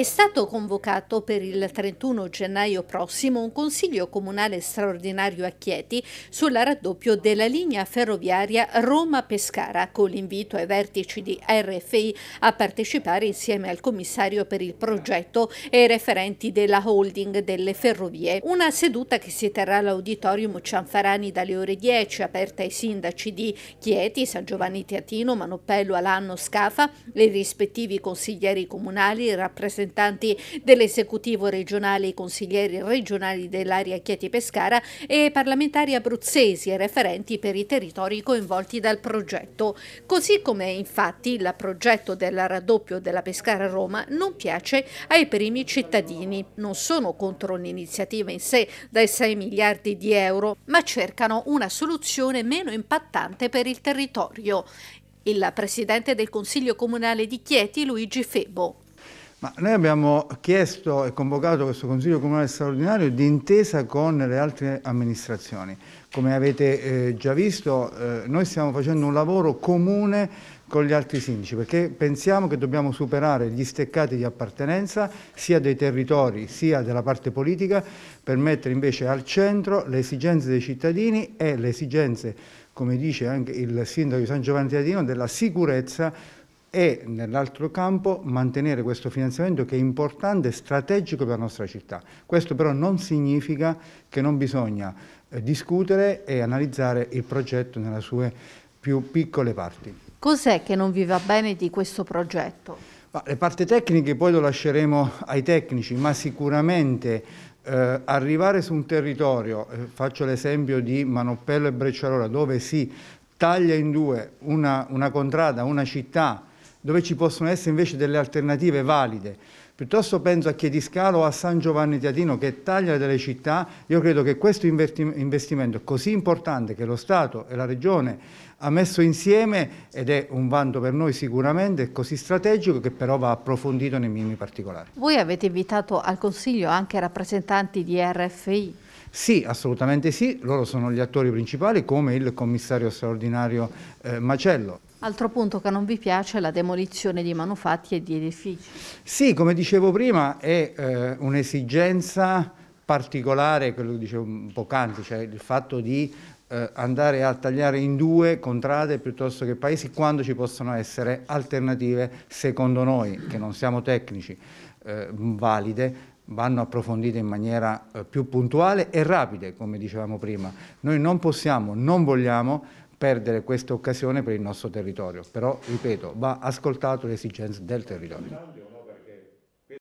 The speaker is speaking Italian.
È stato convocato per il 31 gennaio prossimo un consiglio comunale straordinario a Chieti sulla raddoppio della linea ferroviaria Roma-Pescara con l'invito ai vertici di RFI a partecipare insieme al commissario per il progetto e ai referenti della holding delle ferrovie. Una seduta che si terrà all'auditorium Cianfarani dalle ore 10 aperta ai sindaci di Chieti, San Giovanni Teatino, Manoppello, Alanno, Scafa, i rispettivi consiglieri comunali rappresentanti rappresentanti dell'esecutivo regionale, i consiglieri regionali dell'area Chieti Pescara e parlamentari abruzzesi e referenti per i territori coinvolti dal progetto. Così come infatti il progetto del raddoppio della Pescara Roma non piace ai primi cittadini. Non sono contro un'iniziativa in sé dai 6 miliardi di euro, ma cercano una soluzione meno impattante per il territorio. Il presidente del Consiglio Comunale di Chieti, Luigi Febo. Ma noi abbiamo chiesto e convocato questo Consiglio Comunale straordinario d'intesa con le altre amministrazioni. Come avete eh, già visto, eh, noi stiamo facendo un lavoro comune con gli altri sindaci, perché pensiamo che dobbiamo superare gli steccati di appartenenza sia dei territori sia della parte politica per mettere invece al centro le esigenze dei cittadini e le esigenze, come dice anche il sindaco di San Giovanni Tadino, della sicurezza e nell'altro campo mantenere questo finanziamento che è importante e strategico per la nostra città. Questo però non significa che non bisogna eh, discutere e analizzare il progetto nelle sue più piccole parti. Cos'è che non vi va bene di questo progetto? Ma le parti tecniche poi lo lasceremo ai tecnici, ma sicuramente eh, arrivare su un territorio, eh, faccio l'esempio di Manoppello e Brecciarola, dove si taglia in due una, una contrada, una città, dove ci possono essere invece delle alternative valide. Piuttosto penso a Chiediscalo o a San Giovanni Teatino che taglia delle città, io credo che questo investimento così importante che lo Stato e la Regione ha messo insieme, ed è un vanto per noi sicuramente, è così strategico che però va approfondito nei minimi particolari. Voi avete invitato al Consiglio anche rappresentanti di RFI? Sì, assolutamente sì, loro sono gli attori principali come il commissario straordinario eh, Macello. Altro punto che non vi piace è la demolizione di manufatti e di edifici. Sì, come dicevo prima, è eh, un'esigenza particolare, quello che dicevo un po' poc'anzi, cioè il fatto di eh, andare a tagliare in due contrade piuttosto che paesi quando ci possono essere alternative, secondo noi, che non siamo tecnici, eh, valide, vanno approfondite in maniera eh, più puntuale e rapide, come dicevamo prima. Noi non possiamo, non vogliamo perdere questa occasione per il nostro territorio, però ripeto va ascoltato le esigenze del territorio.